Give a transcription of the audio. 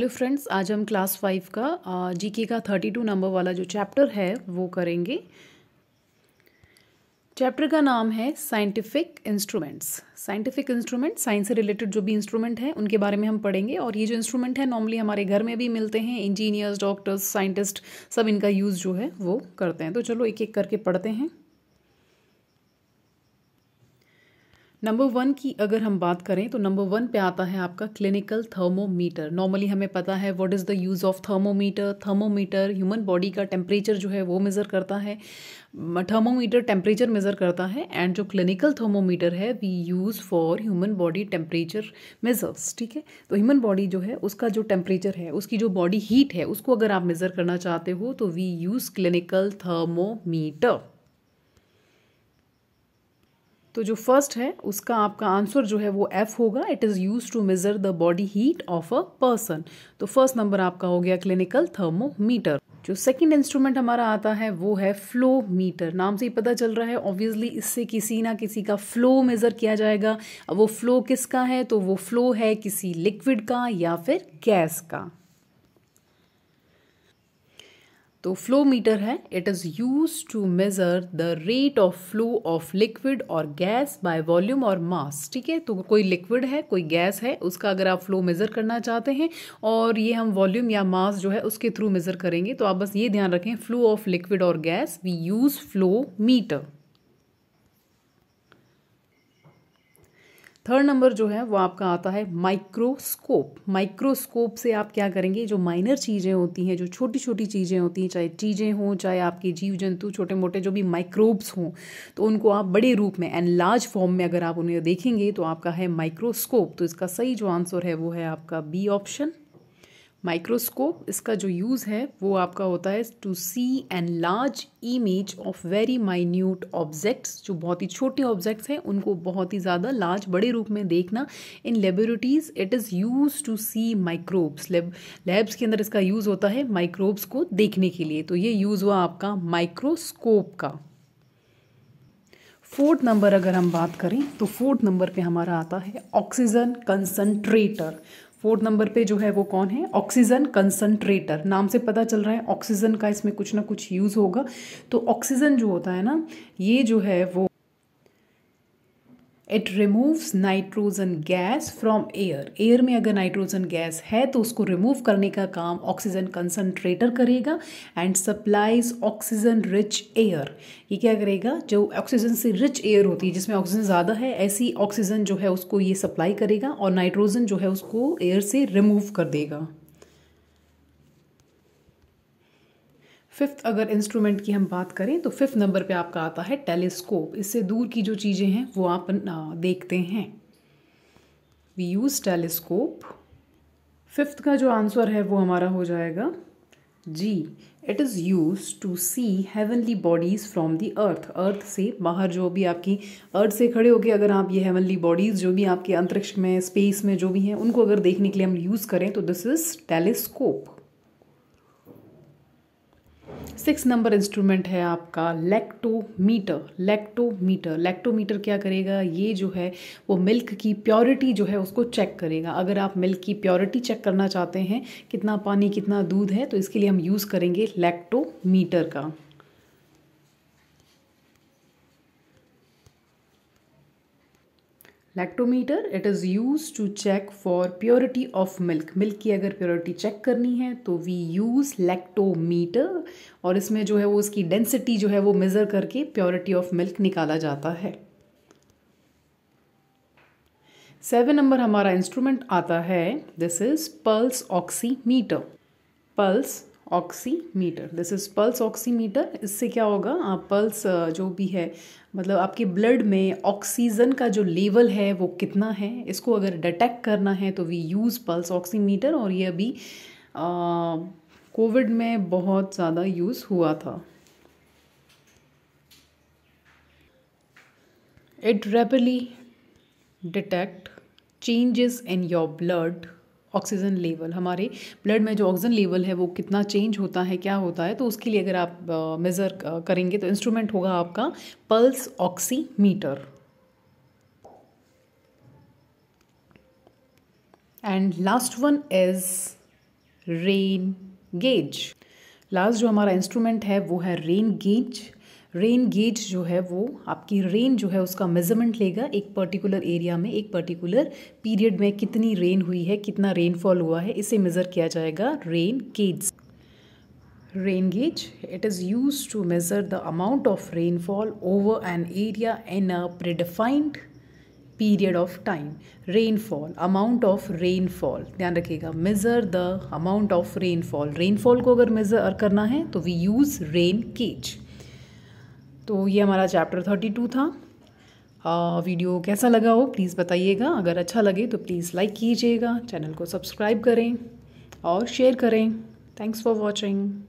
hello friends आज हम class five का जीके का थर्टी टू नंबर वाला जो चैप्टर है वो करेंगे चैप्टर का नाम है scientific instruments scientific instrument science से रिलेटेड जो भी इंस्ट्रूमेंट हैं उनके बारे में हम पढ़ेंगे और ये जो इंस्ट्रूमेंट है नॉर्मली हमारे घर में भी मिलते हैं इंजीनियर्स डॉक्टर्स साइंटिस्ट सब इनका यूज़ जो है वो करते हैं तो चलो एक एक करके पढ़ते हैं नंबर वन की अगर हम बात करें तो नंबर वन पे आता है आपका क्लिनिकल थर्मोमीटर नॉर्मली हमें पता है what is the use of thermometer thermometer human body का टेम्परेचर जो है वो मेज़र करता है थर्मोमीटर टेम्परेचर मेज़र करता है एंड जो क्लिनिकल थर्मोमीटर है we use for human body temperature measures ठीक है तो ह्यूमन बॉडी जो है उसका जो टेम्परेचर है उसकी जो बॉडी हीट है उसको अगर आप मेज़र करना चाहते हो तो वी यूज़ क्लिनिकल थर्मोमीटर तो जो फर्स्ट है उसका आपका आंसर जो है वो एफ होगा it is use to measure the body heat of a person तो फर्स्ट नंबर आपका हो गया क्लिनिकल थर्मोमीटर जो सेकंड इंस्ट्रूमेंट हमारा आता है वो है फ्लो मीटर नाम से ही पता चल रहा है ऑब्वियसली इससे किसी ना किसी का फ्लो मेज़र किया जाएगा अब वो फ्लो किसका है तो वो फ्लो है किसी लिक्विड का या फिर गैस का तो फ्लो मीटर है it is use to measure the rate of flow of liquid और गैस बाय वॉल्यूम और मास ठीक है तो कोई लिक्विड है कोई गैस है उसका अगर आप फ्लो मेज़र करना चाहते हैं और ये हम वॉल्यूम या मास जो है उसके थ्रू मेज़र करेंगे तो आप बस ये ध्यान रखें फ्लो ऑफ लिक्विड और gas we use flow meter third number जो है वो आपका आता है माइक्रोस्कोप माइक्रोस्कोप से आप क्या करेंगे जो माइनर चीज़ें होती हैं जो छोटी छोटी चीज़ें होती हैं चाहे चीज़ें हों चाहे आपके जीव जंतु छोटे मोटे जो भी माइक्रोब्स हों तो उनको आप बड़े रूप में एंड लार्ज फॉर्म में अगर आप उन्हें देखेंगे तो आपका है माइक्रोस्कोप तो इसका सही जो आंसर है वो है आपका बी ऑप्शन माइक्रोस्कोप इसका जो यूज़ है वो आपका होता है to see an large image of very minute objects जो बहुत ही छोटे ऑब्जेक्ट्स हैं उनको बहुत ही ज़्यादा लार्ज बड़े रूप में देखना in laboratories it is use to see microbes labs के अंदर इसका यूज़ होता है माइक्रोब्स को देखने के लिए तो ये यूज़ हुआ आपका माइक्रोस्कोप का फोर्थ नंबर अगर हम बात करें तो फोर्थ नंबर पे हमारा आता है ऑक्सीजन कंसनट्रेटर फोर्थ नंबर पे जो है वो कौन है ऑक्सीजन कंसनट्रेटर नाम से पता चल रहा है ऑक्सीजन का इसमें कुछ ना कुछ यूज़ होगा तो ऑक्सीजन जो होता है ना ये जो है वो it removes nitrogen gas from air air में अगर नाइट्रोजन गैस है तो उसको रिमूव करने का काम ऑक्सीजन कंसनट्रेटर करेगा and supplies oxygen rich air ये क्या करेगा जो ऑक्सीजन से रिच एयर होती है जिसमें ऑक्सीजन ज़्यादा है ऐसी ऑक्सीजन जो है उसको ये सप्लाई करेगा और नाइट्रोजन जो है उसको एयर से रिमूव कर देगा फिफ्थ अगर इंस्ट्रूमेंट की हम बात करें तो फिफ्थ नंबर पे आपका आता है टेलीस्कोप इससे दूर की जो चीज़ें हैं वो आप देखते हैं वी यूज़ टेलीस्कोप फिफ्थ का जो आंसर है वो हमारा हो जाएगा G it is use to see heavenly bodies from the earth earth से बाहर जो भी आपकी अर्थ से खड़े होकर अगर आप ये हेवनली बॉडीज़ जो भी आपके अंतरिक्ष में स्पेस में जो भी हैं उनको अगर देखने के लिए हम यूज़ करें तो this is telescope six number instrument है आपका लैक्टोमीटर लैक्टोमीटर लैक्टोमीटर क्या करेगा ये जो है वो मिल्क की प्योरिटी जो है उसको चेक करेगा अगर आप मिल्क की प्योरिटी चेक करना चाहते हैं कितना पानी कितना दूध है तो इसके लिए हम यूज़ करेंगे लेक्टोमीटर का lactometer it is use to check for purity of milk milk की अगर प्योरिटी चेक करनी है तो वी यूज़ लैक्टोमीटर और इसमें जो है वो उसकी डेंसिटी जो है वो मेज़र करके प्योरिटी ऑफ मिल्क निकाला जाता है सेवन नंबर हमारा इंस्ट्रूमेंट आता है this is pulse oximeter pulse oximeter this is pulse oximeter इससे क्या होगा आप पल्स जो भी है मतलब आपके ब्लड में ऑक्सीजन का जो लेवल है वो कितना है इसको अगर डिटेक्ट करना है तो वी यूज़ पल्स ऑक्सीमीटर और ये अभी कोविड में बहुत ज़्यादा यूज़ हुआ था it rapidly detect changes in your blood oxygen level हमारे ब्लड में जो ऑक्सीजन लेवल है वो कितना चेंज होता है क्या होता है तो उसके लिए अगर आप मेज़र uh, uh, करेंगे तो इंस्ट्रूमेंट होगा आपका pulse oximeter and last one is rain gauge last जो हमारा इंस्ट्रूमेंट है वो है रेन गेज रेन गेज जो है वो आपकी रेन जो है उसका मेजरमेंट लेगा एक पर्टिकुलर एरिया में एक पर्टिकुलर पीरियड में कितनी रेन हुई है कितना रेनफॉल हुआ है इसे मेज़र किया जाएगा rain gauge rain gauge it is use to measure the amount of rainfall over an area in a predefined period of time rainfall amount of rainfall ध्यान रखिएगा measure the amount of rainfall rainfall को अगर measure करना है तो we use rain cage तो ये हमारा चैप्टर थर्टी टू था आ, वीडियो कैसा लगा हो प्लीज़ बताइएगा अगर अच्छा लगे तो प्लीज़ लाइक कीजिएगा चैनल को सब्सक्राइब करें और शेयर करें थैंक्स फॉर वॉचिंग